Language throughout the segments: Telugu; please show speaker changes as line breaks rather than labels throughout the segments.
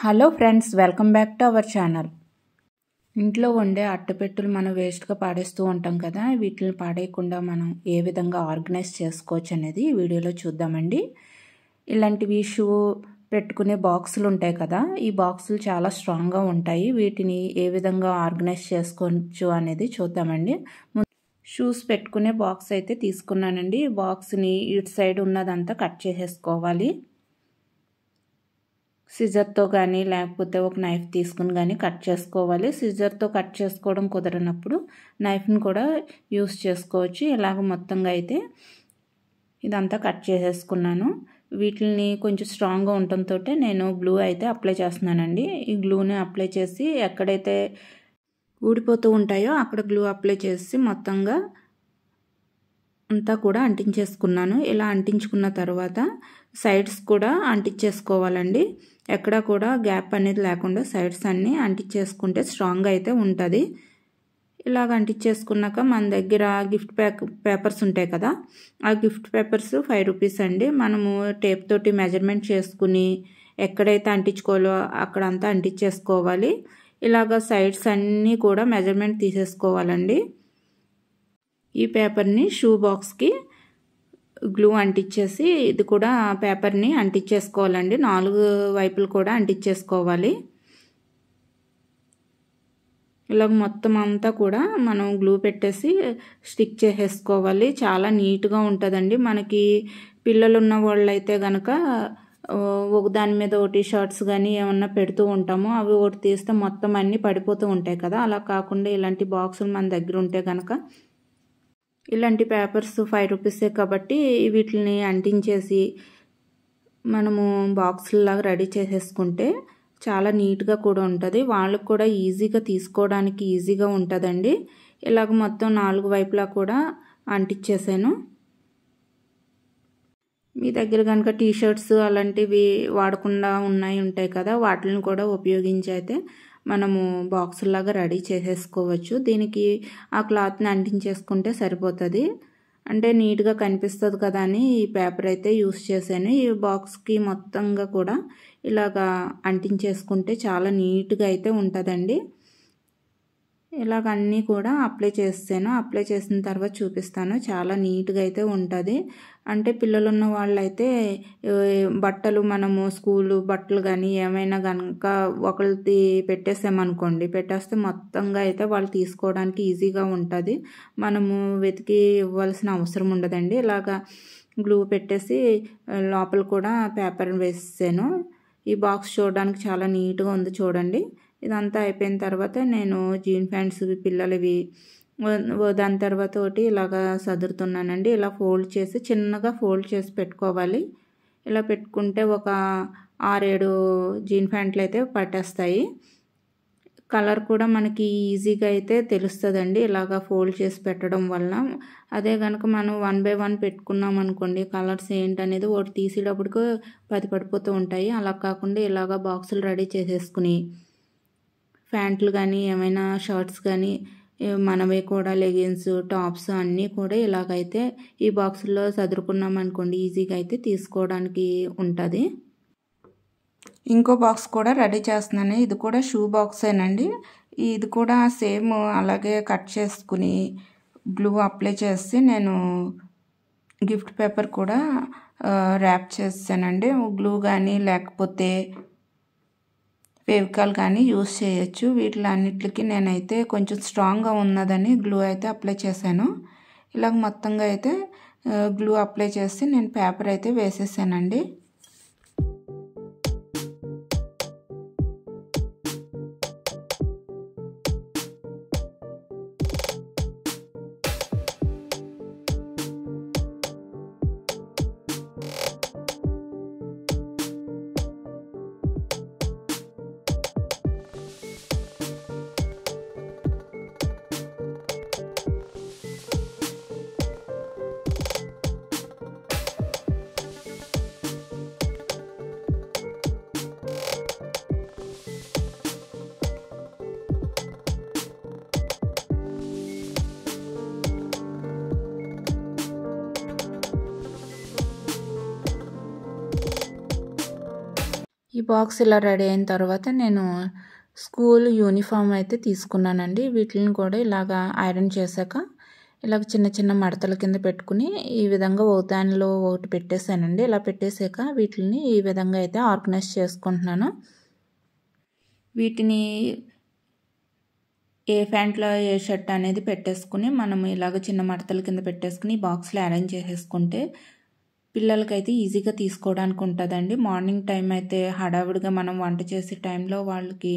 hello friends welcome back to our channel ఇంట్లో ఉండే అట్టపెట్టులు మనం వేస్ట్గా పాడేస్తూ ఉంటాం కదా వీటిని పాడేయకుండా మనం ఏ విధంగా ఆర్గనైజ్ చేసుకోవచ్చు అనేది వీడియోలో చూద్దామండి ఇలాంటివి షూ పెట్టుకునే బాక్సులు ఉంటాయి కదా ఈ బాక్సులు చాలా స్ట్రాంగ్గా ఉంటాయి వీటిని ఏ విధంగా ఆర్గనైజ్ చేసుకోవచ్చు అనేది చూద్దామండి షూస్ పెట్టుకునే బాక్స్ అయితే తీసుకున్నానండి బాక్స్ని ఇటు సైడ్ ఉన్నదంతా కట్ చేసేసుకోవాలి సిజర్తో కానీ లేకపోతే ఒక నైఫ్ తీసుకుని కానీ కట్ చేసుకోవాలి సిజర్తో కట్ చేసుకోవడం కుదరనప్పుడు నైఫ్ని కూడా యూస్ చేసుకోవచ్చు ఇలాగ మొత్తంగా అయితే ఇదంతా కట్ చేసేసుకున్నాను వీటిని కొంచెం స్ట్రాంగ్గా ఉండటంతో నేను గ్లూ అయితే అప్లై చేస్తున్నానండి ఈ గ్లూని అప్లై చేసి ఎక్కడైతే ఊడిపోతూ ఉంటాయో అక్కడ గ్లూ అప్లై చేసి మొత్తంగా అంతా కూడా అంటించేసుకున్నాను ఇలా అంటించుకున్న తర్వాత సైడ్స్ కూడా అంటించేసుకోవాలండి ఎక్కడా కూడా గ్యాప్ అనేది లేకుండా సైడ్స్ అన్నీ అంటించేసుకుంటే స్ట్రాంగ్ అయితే ఉంటుంది ఇలాగ అంటించేసుకున్నాక మన దగ్గర గిఫ్ట్ ప్యాక్ పేపర్స్ ఉంటాయి కదా ఆ గిఫ్ట్ పేపర్స్ ఫైవ్ రూపీస్ అండి మనము టేప్ తోటి మెజర్మెంట్ చేసుకుని ఎక్కడైతే అంటించుకోవాలో అక్కడంతా అంటించేసుకోవాలి ఇలాగ సైడ్స్ అన్నీ కూడా మెజర్మెంట్ తీసేసుకోవాలండి ఈ పేపర్ని షూ బాక్స్కి గ్లూ అంటించేసి ఇది కూడా పేపర్ని అంటించేసుకోవాలండి నాలుగు వైపులు కూడా అంటించేసుకోవాలి ఇలా మొత్తం అంతా కూడా మనం గ్లూ పెట్టేసి స్టిక్ చేసేసుకోవాలి చాలా నీట్గా ఉంటుందండి మనకి పిల్లలు ఉన్న వాళ్ళైతే కనుక ఒక దాని మీద ఒకటి షర్ట్స్ కానీ ఏమన్నా పెడుతూ ఉంటాము అవి ఒకటి తీస్తే మొత్తం అన్నీ పడిపోతూ ఉంటాయి కదా అలా కాకుండా ఇలాంటి బాక్సులు మన దగ్గర ఉంటే కనుక ఇలాంటి పేపర్స్ ఫైవ్ రూపీసే కాబట్టి వీటిని అంటించేసి మనము బాక్సుల్లాగా రెడీ చేసేసుకుంటే చాలా నీట్గా కూడా ఉంటుంది వాళ్ళకు కూడా ఈజీగా తీసుకోవడానికి ఈజీగా ఉంటుందండి ఇలాగ మొత్తం నాలుగు వైపులా కూడా అంటించేసాను మీ దగ్గర కనుక టీషర్ట్స్ అలాంటివి వాడకుండా ఉన్నాయి ఉంటాయి కదా వాటిని కూడా ఉపయోగించి అయితే మనము బాక్సుల్లాగా రెడీ చేసేసుకోవచ్చు దీనికి ఆ క్లాత్ని అంటించేసుకుంటే సరిపోతుంది అంటే నీట్గా కనిపిస్తుంది కదా అని ఈ పేపర్ అయితే యూస్ చేశాను ఈ బాక్స్కి మొత్తంగా కూడా ఇలాగా అంటించేసుకుంటే చాలా నీట్గా అయితే ఉంటుందండి ఇలాగ అన్నీ కూడా అప్లై చేస్తాను అప్లై చేసిన తర్వాత చూపిస్తాను చాలా నీట్గా అయితే ఉంటుంది అంటే పిల్లలు ఉన్న వాళ్ళైతే బట్టలు మనము స్కూలు బట్టలు కానీ ఏమైనా కనుక ఒకరిది పెట్టేసామనుకోండి పెట్టేస్తే మొత్తంగా అయితే వాళ్ళు తీసుకోవడానికి ఈజీగా ఉంటుంది మనము వెతికి ఇవ్వాల్సిన అవసరం ఉండదండి ఇలాగా గ్లూ పెట్టేసి లోపల కూడా పేపర్ వేసేసాను ఈ బాక్స్ చూడడానికి చాలా నీట్గా ఉంది చూడండి ఇదంతా అయిపోయిన తర్వాత నేను జీన్ ప్యాంట్స్ పిల్లలవి దాని తర్వాత ఒకటి ఇలాగా సదురుతున్నానండి ఇలా ఫోల్డ్ చేసి చిన్నగా ఫోల్డ్ చేసి పెట్టుకోవాలి ఇలా పెట్టుకుంటే ఒక ఆరేడు జీన్ ప్యాంట్లు అయితే పట్టేస్తాయి కలర్ కూడా మనకి ఈజీగా అయితే తెలుస్తుందండి ఇలాగా ఫోల్డ్ చేసి పెట్టడం వల్ల అదే కనుక మనం వన్ బై వన్ పెట్టుకున్నాం అనుకోండి కలర్స్ ఏంటనేది ఒకటి తీసేటప్పటికి పది పడిపోతూ ఉంటాయి అలా కాకుండా ఇలాగా బాక్సులు రెడీ చేసేసుకుని ప్యాంట్లు కానీ ఏమైనా షర్ట్స్ కానీ మనమే కూడా లెగిన్స్ టాప్స్ అన్నీ కూడా ఇలాగైతే ఈ బాక్సుల్లో చదురుకున్నాం అనుకోండి ఈజీగా అయితే తీసుకోవడానికి ఉంటుంది ఇంకో బాక్స్ కూడా రెడీ చేస్తున్నాను ఇది కూడా షూ బాక్సేనండి ఇది కూడా సేమ్ అలాగే కట్ చేసుకుని గ్లూ అప్లై చేసి నేను గిఫ్ట్ పేపర్ కూడా ర్యాప్ చేస్తానండి గ్లూ కానీ లేకపోతే ఫేవికాల్ కానీ యూస్ చేయొచ్చు వీటిలో అన్నిటికి నేనైతే కొంచెం స్ట్రాంగ్గా ఉన్నదని గ్లూ అయితే అప్లై చేశాను ఇలాగ మొత్తంగా అయితే గ్లూ అప్లై చేసి నేను పేపర్ అయితే వేసేసానండి ఈ బాక్స్ ఇలా రెడీ అయిన తర్వాత నేను స్కూల్ యూనిఫామ్ అయితే తీసుకున్నానండి వీటిని కూడా ఇలాగా ఐరన్ చేశాక ఇలాగ చిన్న చిన్న మడతల కింద పెట్టుకుని ఈ విధంగా ఓ దానిలో ఒకటి పెట్టేశానండి ఇలా పెట్టేశాక వీటిని ఈ విధంగా అయితే ఆర్గనైజ్ చేసుకుంటున్నాను వీటిని ఏ ప్యాంట్లో ఏ షర్ట్ అనేది పెట్టేసుకుని మనం ఇలాగ చిన్న మడతల కింద పెట్టేసుకుని బాక్స్లో అరేంజ్ చేసేసుకుంటే పిల్లలకైతే ఈజీగా తీసుకోవడానికి ఉంటుందండి మార్నింగ్ టైం అయితే హడావుడిగా మనం వంట చేసే టైంలో వాళ్ళకి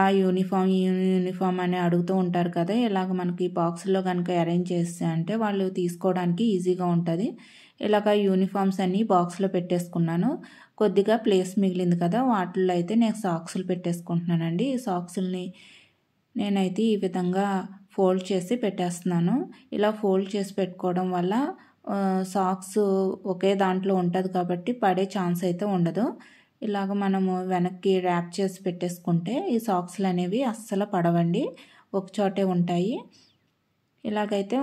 ఆ యూనిఫామ్ ఈ యూనిఫామ్ అని అడుగుతూ ఉంటారు కదా ఇలాగ మనకి బాక్స్లో కనుక అరేంజ్ చేస్తే అంటే వాళ్ళు తీసుకోవడానికి ఈజీగా ఉంటుంది ఇలాగ యూనిఫామ్స్ అన్నీ బాక్స్లో పెట్టేసుకున్నాను కొద్దిగా ప్లేస్ మిగిలింది కదా వాటిల్లో అయితే నేను సాక్స్లు పెట్టేసుకుంటున్నానండి ఈ సాక్స్ని నేనైతే ఈ విధంగా ఫోల్డ్ చేసి పెట్టేస్తున్నాను ఇలా ఫోల్డ్ చేసి పెట్టుకోవడం వల్ల సాక్స్ ఒకే దాంట్లో ఉంటుంది కాబట్టి పడే ఛాన్స్ అయితే ఉండదు ఇలాగ మనము వెనక్కి ర్యాప్ చేసి పెట్టేసుకుంటే ఈ సాక్స్లు అనేవి అస్సలు పడవండి ఒకచోటే ఉంటాయి ఇలాగైతే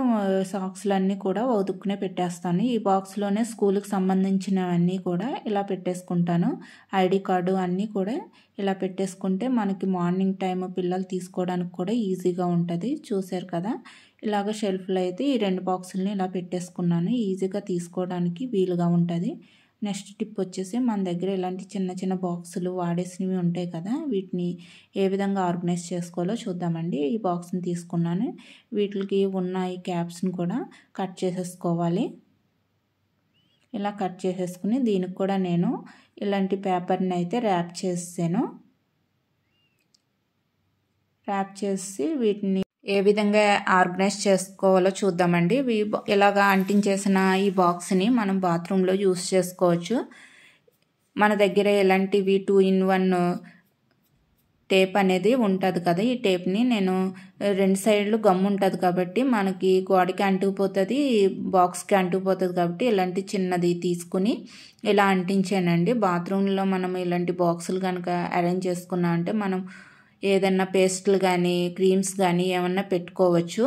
సాక్స్లన్నీ కూడా ఉతుక్కునే పెట్టేస్తాను ఈ బాక్స్లోనే స్కూల్కి సంబంధించినవన్నీ కూడా ఇలా పెట్టేసుకుంటాను ఐడి కార్డు అన్నీ కూడా ఇలా పెట్టేసుకుంటే మనకి మార్నింగ్ టైమ్ పిల్లలు తీసుకోవడానికి కూడా ఈజీగా ఉంటుంది చూసారు కదా ఇలాగ షెల్ఫ్లో అయితే ఈ రెండు బాక్సులని ఇలా పెట్టేసుకున్నాను ఈజీగా తీసుకోవడానికి వీలుగా ఉంటుంది నెక్స్ట్ టిప్ వచ్చేసి మన దగ్గర ఇలాంటి చిన్న చిన్న బాక్సులు వాడేసినవి ఉంటాయి కదా వీటిని ఏ విధంగా ఆర్గనైజ్ చేసుకోవాలో చూద్దామండి ఈ బాక్స్ని తీసుకున్నాను వీటికి ఉన్న ఈ క్యాప్స్ని కూడా కట్ చేసేసుకోవాలి ఇలా కట్ చేసేసుకుని దీనికి కూడా నేను ఇలాంటి పేపర్ని అయితే ర్యాప్ చేసాను ర్యాప్ చేసి వీటిని ఏ విధంగా ఆర్గనైజ్ చేసుకోవాలో చూద్దామండి ఇలాగ అంటించేసిన ఈ బాక్స్ని మనం బాత్రూంలో యూస్ చేసుకోవచ్చు మన దగ్గర ఇలాంటివి టూ ఇన్ వన్ టేప్ అనేది ఉంటుంది కదా ఈ టేప్ని నేను రెండు సైడ్లు గమ్ ఉంటుంది కాబట్టి మనకి గోడకి అంటుకుపోతుంది బాక్స్కి అంటుకుపోతుంది కాబట్టి ఇలాంటి చిన్నది తీసుకుని ఇలా అంటించానండి బాత్రూంలో మనం ఇలాంటి బాక్సులు కనుక అరేంజ్ చేసుకున్నామంటే మనం ఏదన్నా పేస్ట్లు కానీ క్రీమ్స్ కానీ ఏమన్నా పెట్టుకోవచ్చు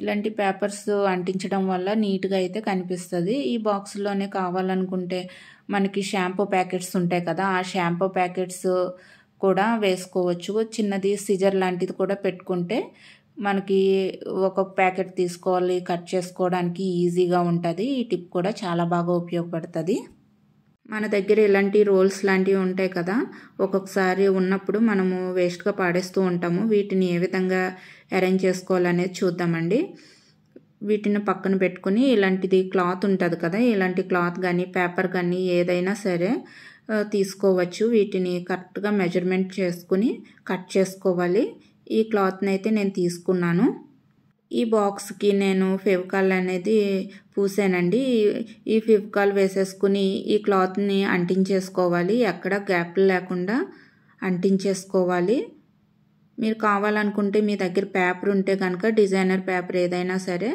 ఇలాంటి పేపర్స్ అంటించడం వల్ల నీట్గా అయితే కనిపిస్తుంది ఈ బాక్స్లోనే కావాలనుకుంటే మనకి షాంపూ ప్యాకెట్స్ ఉంటాయి కదా ఆ షాంపూ ప్యాకెట్స్ కూడా వేసుకోవచ్చు చిన్నది సిజర్ లాంటిది కూడా పెట్టుకుంటే మనకి ఒక ప్యాకెట్ తీసుకోవాలి కట్ చేసుకోవడానికి ఈజీగా ఉంటుంది ఈ టిప్ కూడా చాలా బాగా ఉపయోగపడుతుంది మన దగ్గర ఇలాంటి రోల్స్ లాంటివి ఉంటాయి కదా ఒక్కొక్కసారి ఉన్నప్పుడు మనము వేస్ట్గా పాడేస్తూ ఉంటాము వీటిని ఏ విధంగా అరేంజ్ చేసుకోవాలనేది చూద్దామండి వీటిని పక్కన పెట్టుకుని ఇలాంటిది క్లాత్ ఉంటుంది కదా ఇలాంటి క్లాత్ కానీ పేపర్ కానీ ఏదైనా సరే తీసుకోవచ్చు వీటిని కరెక్ట్గా మెజర్మెంట్ చేసుకుని కట్ చేసుకోవాలి ఈ క్లాత్ని అయితే నేను తీసుకున్నాను ఈ బాక్స్కి నేను ఫెవికాల్ అనేది పూసానండి ఈ ఫెవికాల్ వేసేసుకుని ఈ క్లాత్ని అంటించేసుకోవాలి ఎక్కడ గ్యాప్లు లేకుండా అంటించేసుకోవాలి మీరు కావాలనుకుంటే మీ దగ్గర పేపర్ ఉంటే కనుక డిజైనర్ పేపర్ ఏదైనా సరే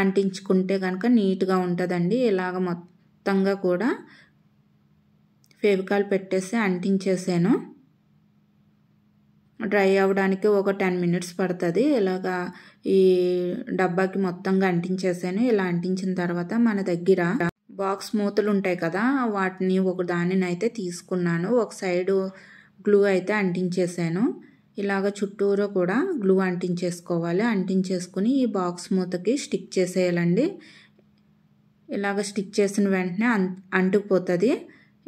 అంటించుకుంటే కనుక నీట్గా ఉంటుందండి ఇలాగ మొత్తంగా కూడా ఫెవికాల్ పెట్టేసి అంటించేసాను డ్రై అవ్వడానికి ఒక టెన్ మినిట్స్ పడుతుంది ఇలాగా ఈ డబ్బాకి మొత్తంగా అంటించేసాను ఇలా అంటించిన తర్వాత మన దగ్గర బాక్స్ మూతలు ఉంటాయి కదా వాటిని ఒక అయితే తీసుకున్నాను ఒక సైడు గ్లూ అయితే అంటించేసాను ఇలాగ చుట్టూరు కూడా గ్లూ అంటించేసుకోవాలి అంటించేసుకుని ఈ బాక్స్ మూతకి స్టిక్ చేసేయాలండి ఇలాగ స్టిక్ చేసిన వెంటనే అంటుకుపోతుంది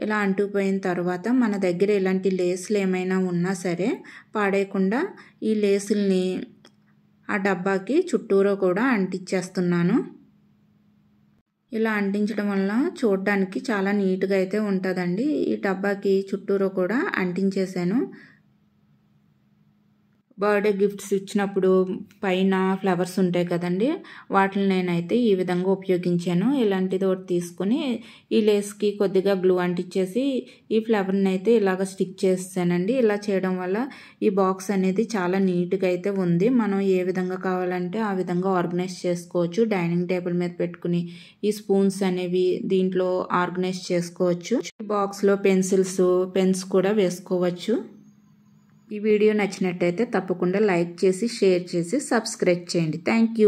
ఇలా అంటుకుపోయిన తర్వాత మన దగ్గర ఇలాంటి లేసులు ఏమైనా ఉన్నా సరే పాడేయకుండా ఈ లేసుల్ని ఆ డబ్బాకి చుట్టూరా కూడా అంటించేస్తున్నాను ఇలా అంటించడం వల్ల చూడడానికి చాలా నీట్గా అయితే ఉంటుందండి ఈ డబ్బాకి చుట్టూరా కూడా అంటించేశాను బర్త్డే గిఫ్ట్స్ ఇచ్చినప్పుడు పైన ఫ్లవర్స్ ఉంటాయి కదండి వాటిని నేనైతే ఈ విధంగా ఉపయోగించాను ఇలాంటిది ఒకటి తీసుకుని ఈ లేస్కి కొద్దిగా గ్లూ అంటిచ్చేసి ఈ ఫ్లవర్ని అయితే ఇలాగ స్టిక్ చేస్తానండి ఇలా చేయడం వల్ల ఈ బాక్స్ అనేది చాలా నీట్గా అయితే ఉంది మనం ఏ విధంగా కావాలంటే ఆ విధంగా ఆర్గనైజ్ చేసుకోవచ్చు డైనింగ్ టేబుల్ మీద పెట్టుకుని ఈ స్పూన్స్ అనేవి దీంట్లో ఆర్గనైజ్ చేసుకోవచ్చు బాక్స్లో పెన్సిల్స్ పెన్స్ కూడా వేసుకోవచ్చు ఈ వీడియో నచ్చినట్టయితే తప్పకుండా లైక్ చేసి షేర్ చేసి సబ్స్క్రైబ్ చేయండి థ్యాంక్